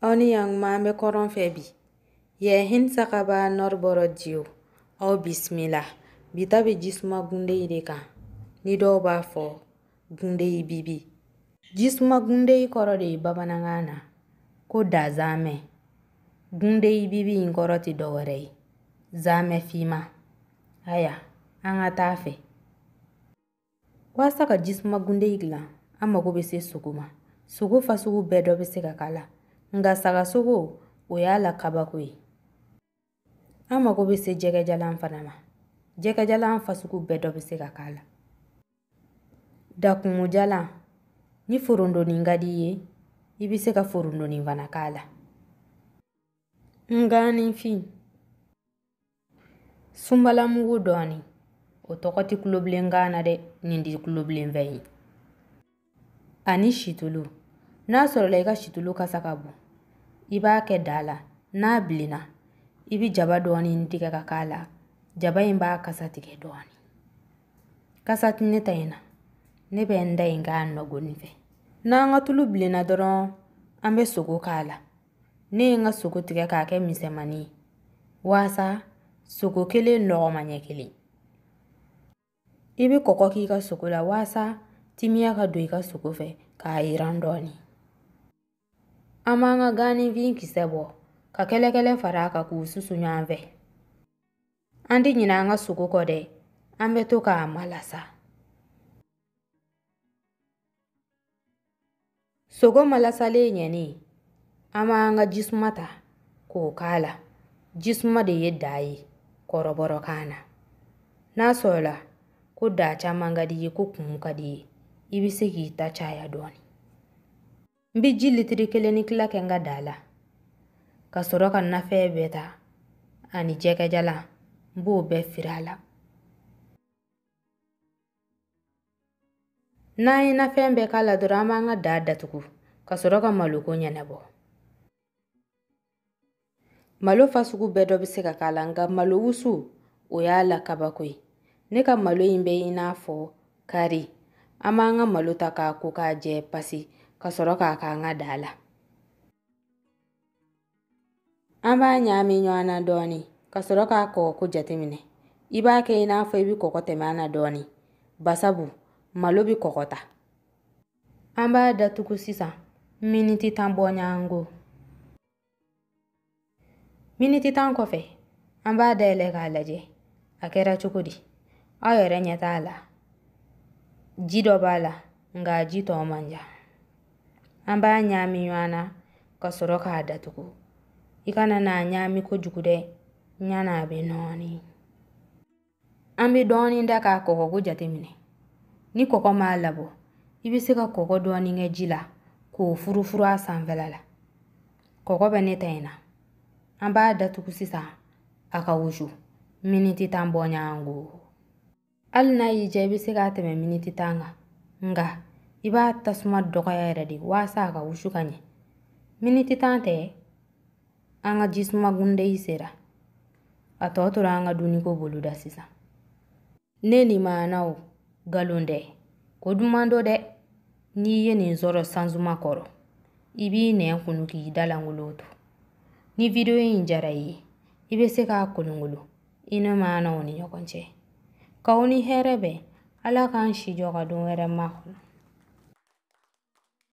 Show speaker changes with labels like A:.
A: aw ni yaŋma an bɛ kɔrɔn fɛ bi, yɛɛ hin saka nor nɔrɔberɔ diwo, aw bisimila. Bita be ji gunde gundeyi de kan ni dɔw b'a fɔ gundeyi bibi. jisuma gunde gundeyi kɔrɔ de bamanankan na ko da gunde Gundeyi bibi in kɔrɔ ti dɔ wɛrɛ ye zaamɛ fiima. Haya an ka taa a fɛ. Waasa ka jisuma suma gundeyi dilan an mago bɛ se sogo ma. Sogo fasugu bɛɛ dɔ bɛ se ka k'a la. nga saga sugu o y'a la kabako ye an mago be se jɛgɛjalan fana ma jɛgɛjalan fasugu bɛɛ dɔ be se ka k'a la dakunjalan ni forondonin ka di ye i be se ka forondonin fana k'a la ngaanifin sunbalamugu dɔɔni o tɔgɔ tɛ kulobilenkan na dɛ nin tɛ fɛ ye ani situlu n'a sɔrɔla i ka situlu kasa ka bon i b'a kɛ da la n'a bilenna i bi jaba dɔɔnin tigɛ ka k'a la jaba in b'a kasa tigɛ dɔɔnin kasa ti ne ta in na ne bɛ n da in k'a nɔgɔnin fɛ n'an ka tulu bilenna dɔrɔn an bɛ sogo k'a la ne ye n ka sogo tigɛ k'a kɛ misɛnmanin ye waasa sogo kelen lɔgɔma ɲɛ kelen i bɛ kɔkɔ k'i ka sogo la waasa timiya ka don i ka sogo fɛ k'a yiran dɔɔnin An ka gani bin kisɛ bɔ ka kɛlɛkɛlɛ fara a kan k'u susu ɲɔgɔn fɛ. An tɛ ɲinɛ ka sogo kɔ dɛ, an bɛ k'a malasa. Sogo malasalen ɲɛnen, an b'an ka jisuma ta k'o Jisuma de ye da ye kɔrɔbɔrɔkan na. N'a sɔrɔla ko da caman d'i ye ko kumu ka d'i ye i bɛ se k'i ta caya bi ji litiri kelen ni kila kɛ n ka da la ka sɔrɔ ka nafɛɛ bɛɛ ta ani jɛgɛjala n b'o bɛɛ firi a la n'an ye nafɛn bɛɛ k'a la dɔrɔn an b'an ka da datugu ka sɔrɔ ka maloko ɲɛnabɔ malo fasugu bɛɛ dɔ bɛ se ka k'a la nka malo wusu o y'a la kabako ye ne ka malo in bɛ i n'a fɔ kari an b'an ka malo ta k'a ko k'a jɛ pasi ka sɔrɔ ngadala. Amba ka da la an b'a ɲagami ɲɔgɔn na dɔɔnin ka sɔrɔ k'a kɔkɔko jateminɛ basabu malo bi kɔkɔ ta an miniti tan bɔ miniti tan kɔfɛ an b'a dayɛlɛ akera lajɛ a kɛra cogo di aw yɛrɛ ɲɛ ji amba nyami yana kasoro ka sɔrɔ k'a datugu. n'a nyami ko jukude nyana be noni nɔɔni. doni bɛ dɔɔnin ko k'a kɔkɔko Ni ko ko labɔ, i bɛ ka ko dɔɔnin kɛ ji la k'o furu furu sanfɛla ko ko bɛ ne amba in na. An b'a datugu miniti tan bɔɲɔgɔnko. Hali n'a y'i diya k'a teme miniti tanga nga i b'a tasuma dɔgɔya yɛrɛ de waasa a ka wusu ka ɲɛ miniti tan tɛ an ka jisuma gunde i sera a tɔɔ tora an ka duniko boloda sisan ne ni maanaw galon dɛ ko duman do dɛ n'i ye nin sɔrɔ sanzuma kɔrɔ i b'i nɛɛ kunu k'i dalankolo to ni videyo yi jara i ye i be se k'a kolonkolo i ne maanaw ni ɲɔgɔn cɛ kaw ni hɛɛrɛ bɛ ala k'an si jɔ ka don wɛrɛ ma kɔnɔ